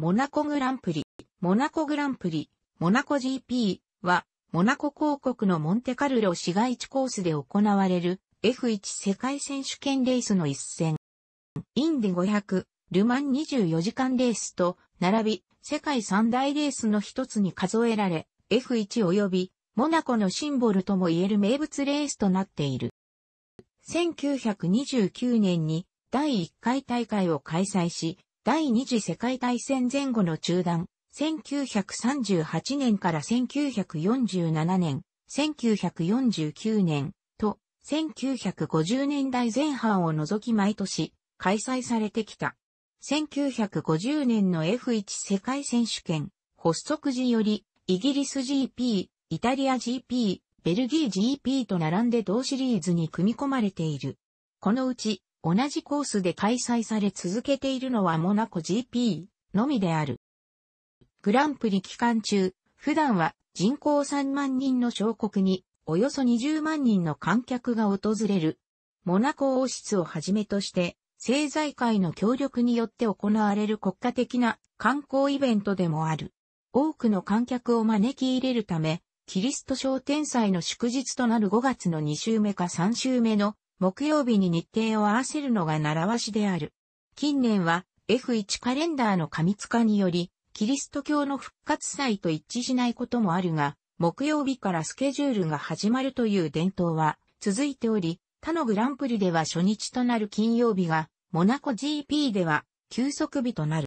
モナコグランプリ、モナコグランプリ、モナコ GP は、モナコ公国のモンテカルロ市街地コースで行われる F1 世界選手権レースの一戦。インディ500、ルマン24時間レースと並び、世界三大レースの一つに数えられ、F1 及びモナコのシンボルとも言える名物レースとなっている。1929年に第1回大会を開催し、第二次世界大戦前後の中断、1938年から1947年、1949年と1950年代前半を除き毎年開催されてきた。1950年の F1 世界選手権発足時よりイギリス GP、イタリア GP、ベルギー GP と並んで同シリーズに組み込まれている。このうち同じコースで開催され続けているのはモナコ GP のみである。グランプリ期間中、普段は人口3万人の小国におよそ20万人の観客が訪れる。モナコ王室をはじめとして、政財界の協力によって行われる国家的な観光イベントでもある。多くの観客を招き入れるため、キリスト商店祭の祝日となる5月の2週目か3週目の木曜日に日程を合わせるのが習わしである。近年は F1 カレンダーの過密化により、キリスト教の復活祭と一致しないこともあるが、木曜日からスケジュールが始まるという伝統は続いており、他のグランプリでは初日となる金曜日が、モナコ GP では休息日となる。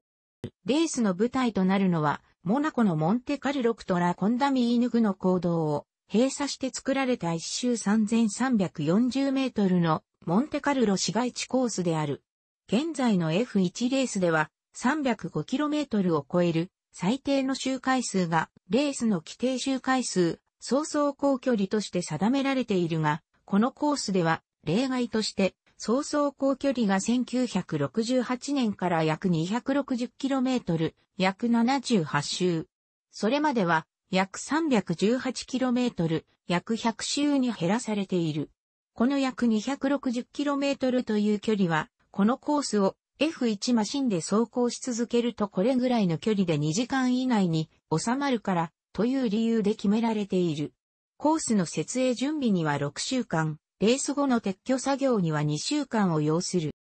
レースの舞台となるのは、モナコのモンテカルロクトラコンダミーヌグの行動を閉鎖して作られた一周3340メートルのモンテカルロ市街地コースである。現在の F1 レースでは3 0 5トルを超える最低の周回数がレースの規定周回数、早走行距離として定められているが、このコースでは例外として早走行距離が1968年から約2 6 0トル、約78周。それまでは約 318km、約100周に減らされている。この約 260km という距離は、このコースを F1 マシンで走行し続けるとこれぐらいの距離で2時間以内に収まるからという理由で決められている。コースの設営準備には6週間、レース後の撤去作業には2週間を要する。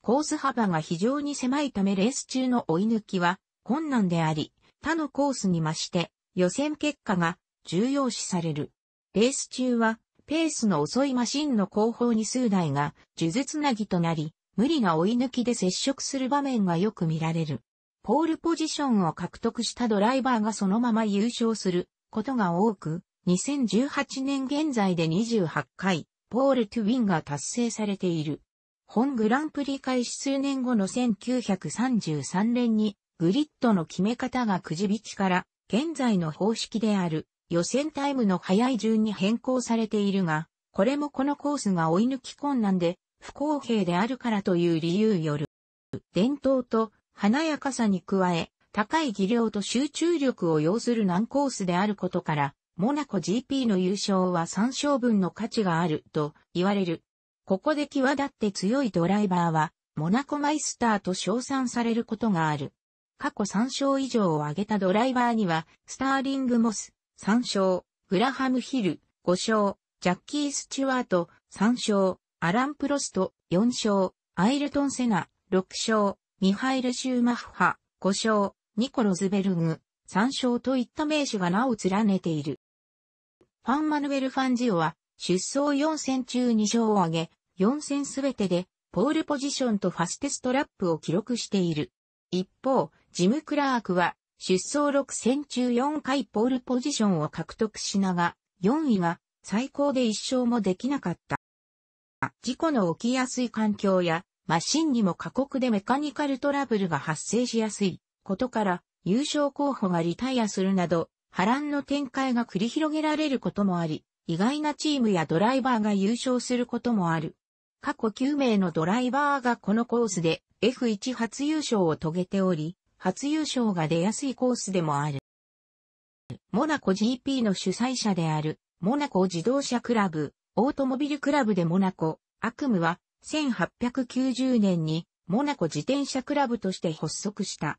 コース幅が非常に狭いためレース中の追い抜きは困難であり、他のコースに増して予選結果が重要視される。レース中は、ペースの遅いマシンの後方に数台が、呪術なぎとなり、無理な追い抜きで接触する場面がよく見られる。ポールポジションを獲得したドライバーがそのまま優勝することが多く、2018年現在で28回、ポールトゥウィンが達成されている。本グランプリ開始数年後の1933年に、グリッドの決め方がくじ引きから現在の方式である予選タイムの早い順に変更されているが、これもこのコースが追い抜き困難で不公平であるからという理由よる。伝統と華やかさに加え、高い技量と集中力を要する難コースであることから、モナコ GP の優勝は3勝分の価値があると言われる。ここで際立って強いドライバーは、モナコマイスターと称賛されることがある。過去3勝以上を挙げたドライバーには、スターリング・モス、3勝、グラハム・ヒル、5勝、ジャッキー・スチュワート、3勝、アラン・プロスト、4勝、アイルトン・セナ、6勝、ミハイル・シューマッハ、5勝、ニコ・ロズベルグ、3勝といった名手が名を連ねている。ファン・マヌエル・ファンジオは、出走4戦中2勝を挙げ、4戦すべてで、ポールポジションとファステストラップを記録している。一方、ジム・クラークは、出走6戦中4回ポールポジションを獲得しなが、4位は最高で1勝もできなかった。事故の起きやすい環境や、マシンにも過酷でメカニカルトラブルが発生しやすいことから、優勝候補がリタイアするなど、波乱の展開が繰り広げられることもあり、意外なチームやドライバーが優勝することもある。過去9名のドライバーがこのコースで F1 初優勝を遂げており、初優勝が出やすいコースでもある。モナコ GP の主催者である、モナコ自動車クラブ、オートモビルクラブでモナコ、悪夢は、1890年に、モナコ自転車クラブとして発足した。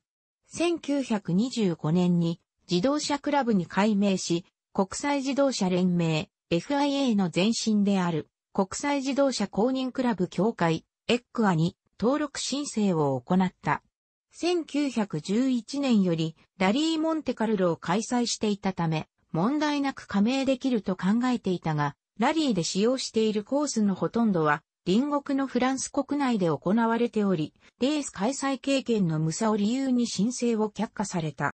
1925年に、自動車クラブに改名し、国際自動車連盟、FIA の前身である、国際自動車公認クラブ協会、エックアに登録申請を行った。1911年よりラリー・モンテカルロを開催していたため、問題なく加盟できると考えていたが、ラリーで使用しているコースのほとんどは、隣国のフランス国内で行われており、レース開催経験の無差を理由に申請を却下された。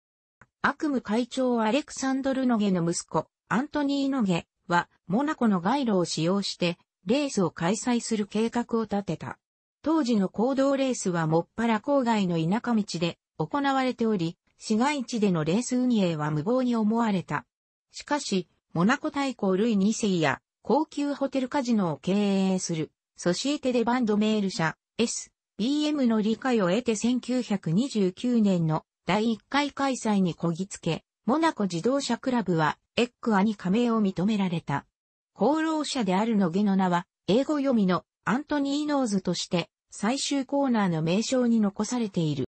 悪夢会長アレクサンドル・ノゲの息子、アントニー・ノゲは、モナコの街路を使用して、レースを開催する計画を立てた。当時の行動レースはもっぱら郊外の田舎道で行われており、市街地でのレース運営は無謀に思われた。しかし、モナコ大公類二2世や高級ホテルカジノを経営するソシエテデバンドメール社 SBM の理解を得て1929年の第1回開催にこぎつけ、モナコ自動車クラブはエックアに加盟を認められた。功労者であるのゲの名は英語読みのアントニーノーズとして最終コーナーの名称に残されている。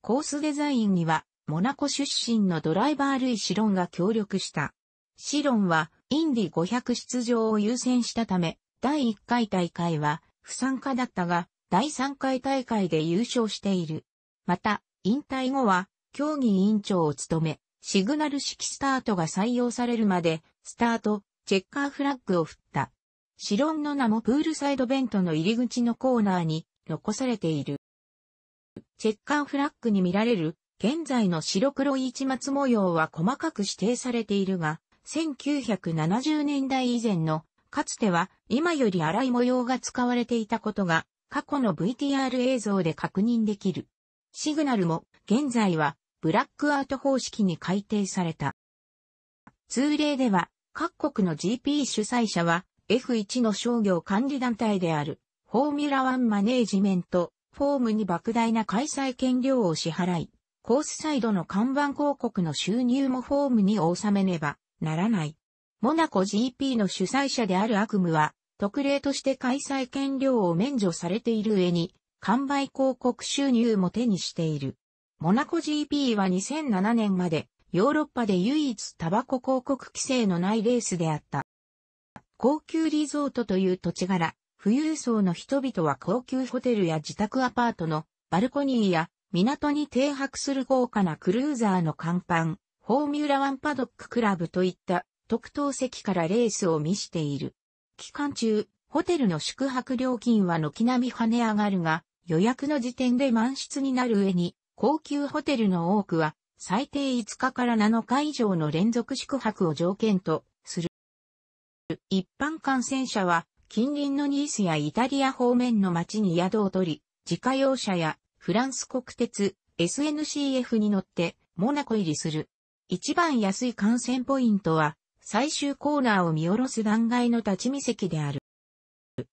コースデザインには、モナコ出身のドライバールイ・シロンが協力した。シロンは、インディ500出場を優先したため、第1回大会は不参加だったが、第3回大会で優勝している。また、引退後は、競技委員長を務め、シグナル式スタートが採用されるまで、スタート、チェッカーフラッグを振った。シロンの名もプールサイドベントの入り口のコーナーに残されている。チェッカーフラッグに見られる現在の白黒一末模様は細かく指定されているが、1970年代以前のかつては今より荒い模様が使われていたことが過去の VTR 映像で確認できる。シグナルも現在はブラックアウト方式に改定された。通例では各国の GP 主催者は F1 の商業管理団体である、フォーミュラワンマネージメント、フォームに莫大な開催権料を支払い、コースサイドの看板広告の収入もフォームに納めねばならない。モナコ GP の主催者である悪夢は、特例として開催権料を免除されている上に、完売広告収入も手にしている。モナコ GP は2007年まで、ヨーロッパで唯一タバコ広告規制のないレースであった。高級リゾートという土地柄、富裕層の人々は高級ホテルや自宅アパートのバルコニーや港に停泊する豪華なクルーザーの甲板、フォーミュラワンパドッククラブといった特等席からレースを見している。期間中、ホテルの宿泊料金は軒並み跳ね上がるが、予約の時点で満室になる上に、高級ホテルの多くは最低5日から7日以上の連続宿泊を条件と一般感染者は近隣のニースやイタリア方面の町に宿を取り、自家用車やフランス国鉄 SNCF に乗ってモナコ入りする。一番安い感染ポイントは最終コーナーを見下ろす断崖の立ち見席である。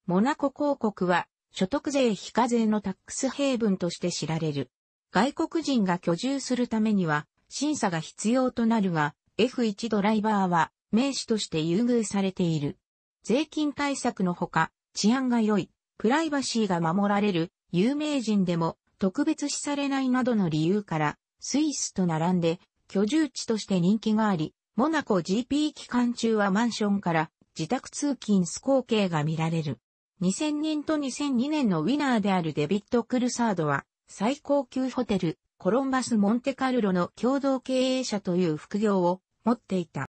モナコ公国は所得税非課税のタックスヘイブンとして知られる。外国人が居住するためには審査が必要となるが、F1 ドライバーは名手として優遇されている。税金対策のほか、治安が良い、プライバシーが守られる、有名人でも特別視されないなどの理由から、スイスと並んで居住地として人気があり、モナコ GP 期間中はマンションから自宅通勤ー光景が見られる。2000年と2002年のウィナーであるデビット・クルサードは、最高級ホテル、コロンバス・モンテカルロの共同経営者という副業を持っていた。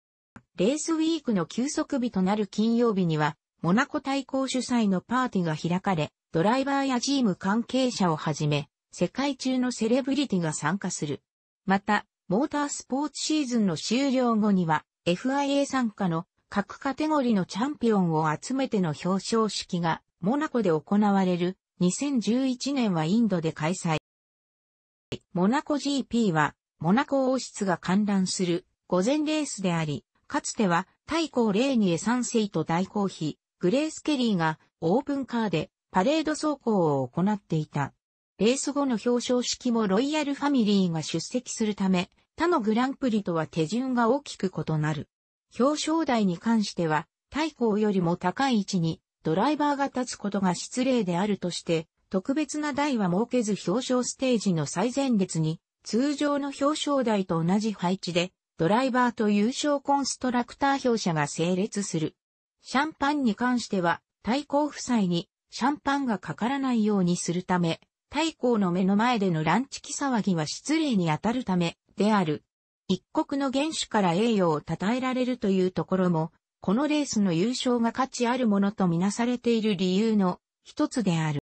レースウィークの休息日となる金曜日には、モナコ対抗主催のパーティーが開かれ、ドライバーやチーム関係者をはじめ、世界中のセレブリティが参加する。また、モータースポーツシーズンの終了後には、FIA 参加の各カテゴリのチャンピオンを集めての表彰式が、モナコで行われる、2011年はインドで開催。モナコ GP は、モナコ王室が観覧する、午前レースであり、かつては、太閤レニエ三世と大公妃、グレース・ケリーがオープンカーでパレード走行を行っていた。レース後の表彰式もロイヤルファミリーが出席するため、他のグランプリとは手順が大きく異なる。表彰台に関しては、太閤よりも高い位置にドライバーが立つことが失礼であるとして、特別な台は設けず表彰ステージの最前列に通常の表彰台と同じ配置でドライバーと優勝コンストラクター表者が整列する。シャンパンに関しては、対抗夫妻にシャンパンがかからないようにするため、太抗の目の前でのランチキ騒ぎは失礼に当たるためである。一国の元首から栄誉を称えられるというところも、このレースの優勝が価値あるものとみなされている理由の一つである。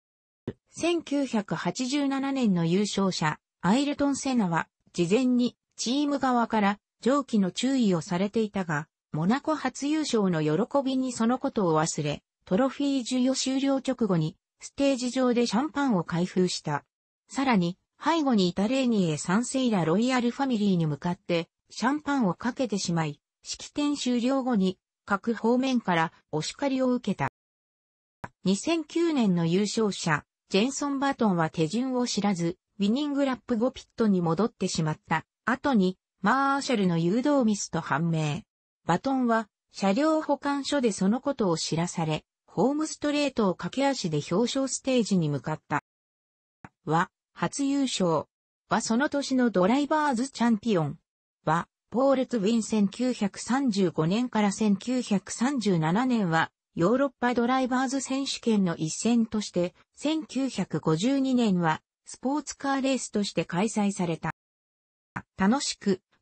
1987年の優勝者、アイルトン・セナは、事前にチーム側から上記の注意をされていたが、モナコ初優勝の喜びにそのことを忘れ、トロフィー授与終了直後に、ステージ上でシャンパンを開封した。さらに、背後にいたレーニーへ賛成やロイヤルファミリーに向かって、シャンパンをかけてしまい、式典終了後に、各方面からお叱りを受けた。2009年の優勝者、ジェンソン・バトンは手順を知らず、ウィニングラップ後ピットに戻ってしまった。後に、マーシャルの誘導ミスと判明。バトンは車両保管所でそのことを知らされ、ホームストレートを駆け足で表彰ステージに向かった。は、初優勝。はその年のドライバーズチャンピオン。は、ポールツ・ウィン1935年から1937年は、ヨーロッパドライバーズ選手権の一戦として、1952年は、スポーツカーレースとして開催された。楽しく、